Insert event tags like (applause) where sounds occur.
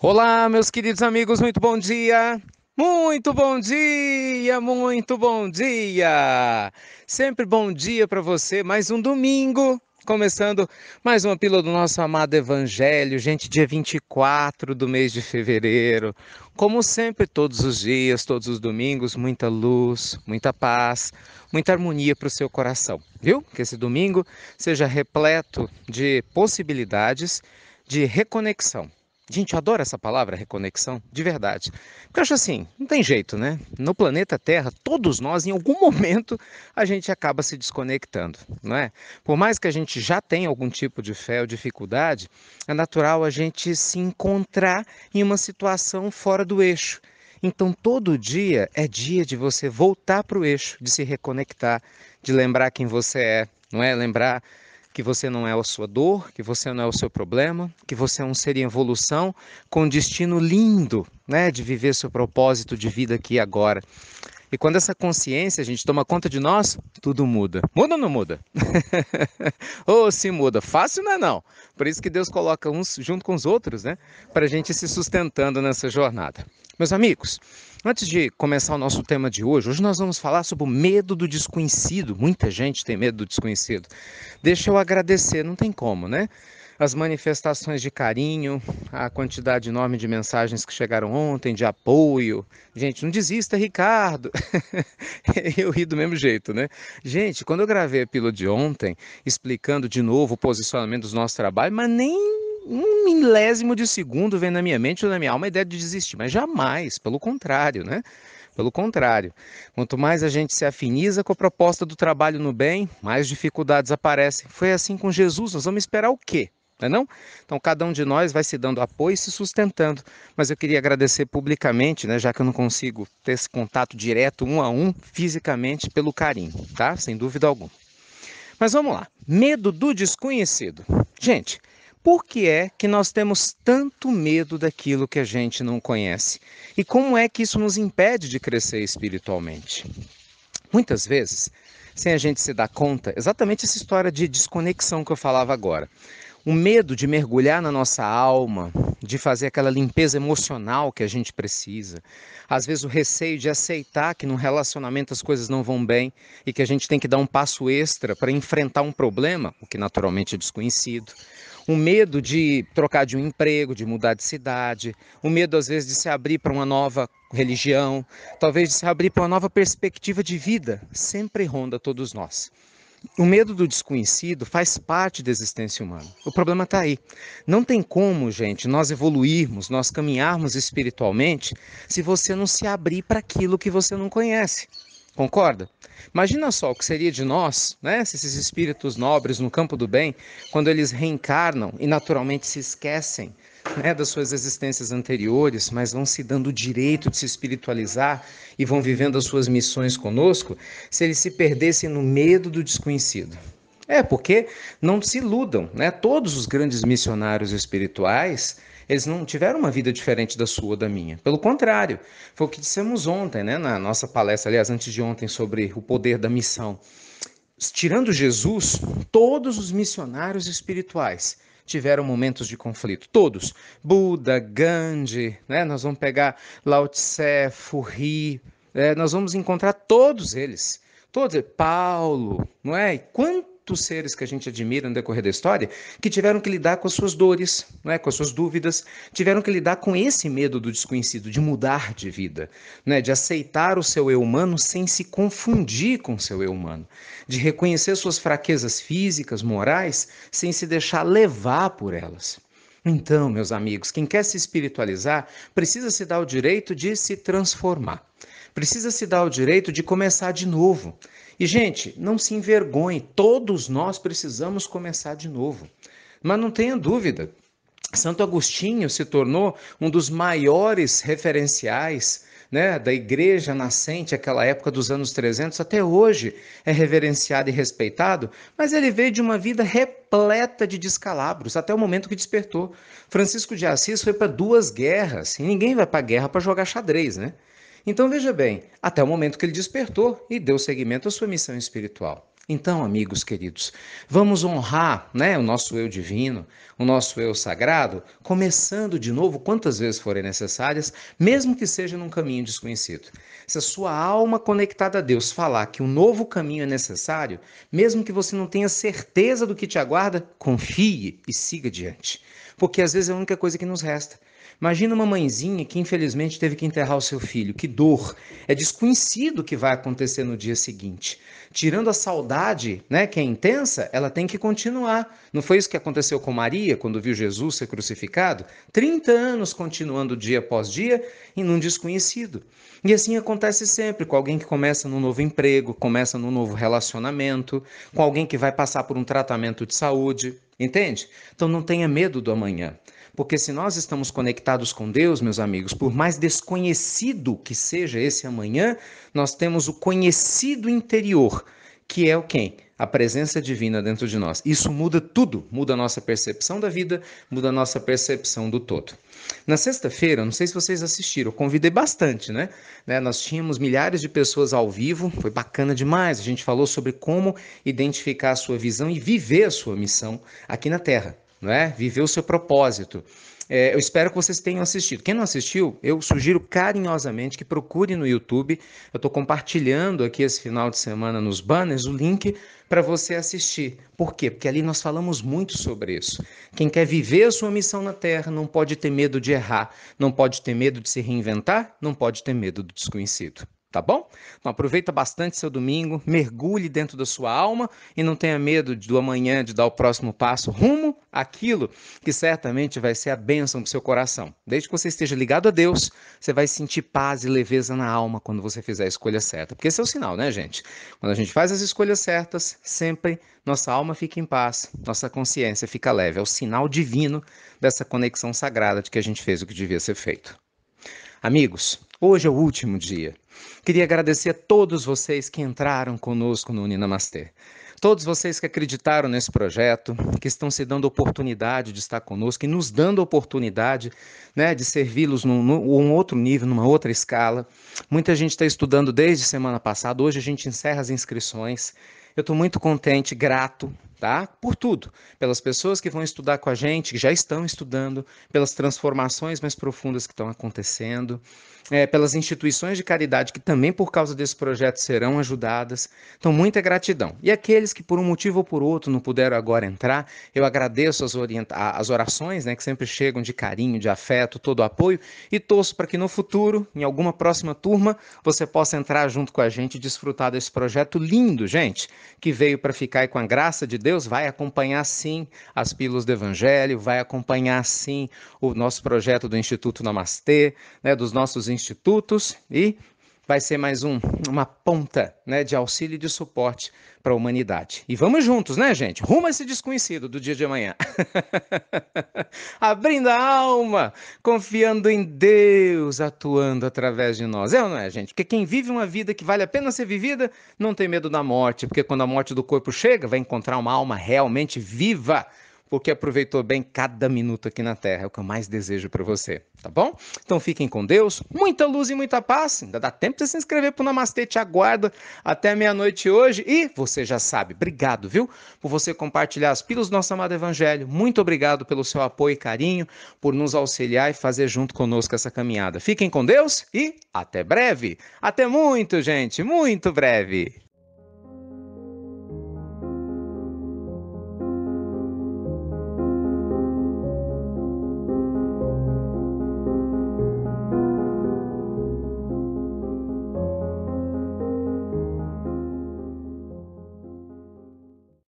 Olá, meus queridos amigos, muito bom dia. Muito bom dia, muito bom dia. Sempre bom dia para você. Mais um domingo, começando mais uma pílula do nosso amado Evangelho, gente, dia 24 do mês de fevereiro. Como sempre, todos os dias, todos os domingos, muita luz, muita paz, muita harmonia para o seu coração, viu? Que esse domingo seja repleto de possibilidades de reconexão Gente, eu adoro essa palavra reconexão, de verdade. Porque eu acho assim, não tem jeito, né? No planeta Terra, todos nós, em algum (laughs) momento, a gente acaba se desconectando, não é? Por mais que a gente já tenha algum tipo de fé ou dificuldade, é natural a gente se encontrar em uma situação fora do eixo. Então, todo dia é dia de você voltar para o eixo, de se reconectar, de lembrar quem você é, não é? Lembrar que você não é a sua dor, que você não é o seu problema, que você é um ser em evolução com um destino lindo, né, de viver seu propósito de vida aqui e agora. E quando essa consciência a gente toma conta de nós, tudo muda. Muda ou não muda? (laughs) ou oh, se muda? Fácil não é não. Por isso que Deus coloca uns junto com os outros, né? Para a gente se sustentando nessa jornada. Meus amigos, antes de começar o nosso tema de hoje, hoje nós vamos falar sobre o medo do desconhecido. Muita gente tem medo do desconhecido. Deixa eu agradecer, não tem como, né? as manifestações de carinho, a quantidade enorme de mensagens que chegaram ontem, de apoio. Gente, não desista, Ricardo! (laughs) eu ri do mesmo jeito, né? Gente, quando eu gravei a pílula de ontem, explicando de novo o posicionamento dos nossos trabalhos, mas nem um milésimo de segundo vem na minha mente ou na minha alma a ideia de desistir, mas jamais, pelo contrário, né? Pelo contrário, quanto mais a gente se afiniza com a proposta do trabalho no bem, mais dificuldades aparecem. Foi assim com Jesus, nós vamos esperar o quê? Não é não? Então cada um de nós vai se dando apoio e se sustentando. Mas eu queria agradecer publicamente, né, já que eu não consigo ter esse contato direto um a um fisicamente pelo carinho, tá? Sem dúvida alguma. Mas vamos lá. Medo do desconhecido. Gente, por que é que nós temos tanto medo daquilo que a gente não conhece? E como é que isso nos impede de crescer espiritualmente? Muitas vezes, sem a gente se dar conta, exatamente essa história de desconexão que eu falava agora o medo de mergulhar na nossa alma, de fazer aquela limpeza emocional que a gente precisa, às vezes o receio de aceitar que num relacionamento as coisas não vão bem e que a gente tem que dar um passo extra para enfrentar um problema, o que naturalmente é desconhecido, o medo de trocar de um emprego, de mudar de cidade, o medo às vezes de se abrir para uma nova religião, talvez de se abrir para uma nova perspectiva de vida, sempre ronda todos nós. O medo do desconhecido faz parte da existência humana. O problema está aí. Não tem como, gente, nós evoluirmos, nós caminharmos espiritualmente, se você não se abrir para aquilo que você não conhece. Concorda? Imagina só o que seria de nós, né? Se esses espíritos nobres no campo do bem, quando eles reencarnam e naturalmente se esquecem né, das suas existências anteriores, mas vão se dando o direito de se espiritualizar e vão vivendo as suas missões conosco, se eles se perdessem no medo do desconhecido. É, porque não se iludam, né? Todos os grandes missionários espirituais, eles não tiveram uma vida diferente da sua ou da minha. Pelo contrário, foi o que dissemos ontem, né? Na nossa palestra, aliás, antes de ontem, sobre o poder da missão. Tirando Jesus, todos os missionários espirituais tiveram momentos de conflito. Todos. Buda, Gandhi, né? nós vamos pegar Lao Tse, Furri, é, né? nós vamos encontrar todos eles. Todos, Paulo, não é? E muitos seres que a gente admira no decorrer da história que tiveram que lidar com as suas dores, né, com as suas dúvidas, tiveram que lidar com esse medo do desconhecido, de mudar de vida, né, de aceitar o seu eu humano sem se confundir com o seu eu humano, de reconhecer suas fraquezas físicas, morais, sem se deixar levar por elas. Então, meus amigos, quem quer se espiritualizar precisa se dar o direito de se transformar. Precisa se dar o direito de começar de novo, e, gente, não se envergonhe, todos nós precisamos começar de novo. Mas não tenha dúvida, Santo Agostinho se tornou um dos maiores referenciais né, da igreja nascente, aquela época dos anos 300, até hoje é reverenciado e respeitado, mas ele veio de uma vida repleta de descalabros, até o momento que despertou. Francisco de Assis foi para duas guerras, e ninguém vai para a guerra para jogar xadrez, né? Então veja bem, até o momento que ele despertou e deu seguimento à sua missão espiritual. Então, amigos queridos, vamos honrar né, o nosso eu divino, o nosso eu sagrado, começando de novo quantas vezes forem necessárias, mesmo que seja num caminho desconhecido. Se a sua alma conectada a Deus falar que um novo caminho é necessário, mesmo que você não tenha certeza do que te aguarda, confie e siga adiante. Porque às vezes é a única coisa que nos resta. Imagina uma mãezinha que infelizmente teve que enterrar o seu filho, que dor. É desconhecido o que vai acontecer no dia seguinte. Tirando a saudade, né, que é intensa, ela tem que continuar. Não foi isso que aconteceu com Maria quando viu Jesus ser crucificado? 30 anos continuando dia após dia e num desconhecido. E assim acontece sempre com alguém que começa num novo emprego, começa num novo relacionamento, com alguém que vai passar por um tratamento de saúde, entende? Então não tenha medo do amanhã. Porque se nós estamos conectados com Deus, meus amigos, por mais desconhecido que seja esse amanhã, nós temos o conhecido interior, que é o quem? a presença divina dentro de nós. Isso muda tudo, muda a nossa percepção da vida, muda a nossa percepção do todo. Na sexta-feira, não sei se vocês assistiram, convidei bastante, né? né? Nós tínhamos milhares de pessoas ao vivo, foi bacana demais. A gente falou sobre como identificar a sua visão e viver a sua missão aqui na Terra não é? Viver o seu propósito. É, eu espero que vocês tenham assistido. Quem não assistiu, eu sugiro carinhosamente que procure no YouTube. Eu estou compartilhando aqui esse final de semana nos banners o link para você assistir. Por quê? Porque ali nós falamos muito sobre isso. Quem quer viver a sua missão na Terra não pode ter medo de errar, não pode ter medo de se reinventar, não pode ter medo do desconhecido tá bom? Então aproveita bastante seu domingo, mergulhe dentro da sua alma e não tenha medo do amanhã de dar o próximo passo rumo àquilo que certamente vai ser a bênção do seu coração. Desde que você esteja ligado a Deus, você vai sentir paz e leveza na alma quando você fizer a escolha certa, porque esse é o sinal, né, gente? Quando a gente faz as escolhas certas, sempre nossa alma fica em paz, nossa consciência fica leve, é o sinal divino dessa conexão sagrada de que a gente fez o que devia ser feito. Amigos, hoje é o último dia. Queria agradecer a todos vocês que entraram conosco no Uninamastê. Todos vocês que acreditaram nesse projeto, que estão se dando oportunidade de estar conosco e nos dando oportunidade né, de servi-los num, num outro nível, numa outra escala. Muita gente está estudando desde semana passada, hoje a gente encerra as inscrições. Eu estou muito contente, grato tá? Por tudo, pelas pessoas que vão estudar com a gente, que já estão estudando, pelas transformações mais profundas que estão acontecendo, é, pelas instituições de caridade que também por causa desse projeto serão ajudadas. Então, muita gratidão. E aqueles que por um motivo ou por outro não puderam agora entrar, eu agradeço as, as orações, né, que sempre chegam de carinho, de afeto, todo o apoio, e torço para que no futuro, em alguma próxima turma, você possa entrar junto com a gente e desfrutar desse projeto lindo, gente, que veio para ficar e com a graça de Deus Deus vai acompanhar sim as pílulas do Evangelho, vai acompanhar sim o nosso projeto do Instituto Namastê, né, dos nossos institutos e vai ser mais um, uma ponta né, de auxílio e de suporte para a humanidade. E vamos juntos, né, gente? Rumo a esse desconhecido do dia de amanhã. (laughs) Abrindo a alma, confiando em Deus, atuando através de nós. É ou não é, gente? Porque quem vive uma vida que vale a pena ser vivida não tem medo da morte, porque quando a morte do corpo chega, vai encontrar uma alma realmente viva porque aproveitou bem cada minuto aqui na Terra. É o que eu mais desejo para você, tá bom? Então fiquem com Deus, muita luz e muita paz. Ainda dá tempo de se inscrever o Namastê, te aguardo até meia-noite hoje. E você já sabe, obrigado, viu, por você compartilhar as pílulas do nosso amado Evangelho. Muito obrigado pelo seu apoio e carinho, por nos auxiliar e fazer junto conosco essa caminhada. Fiquem com Deus e até breve. Até muito, gente, muito breve.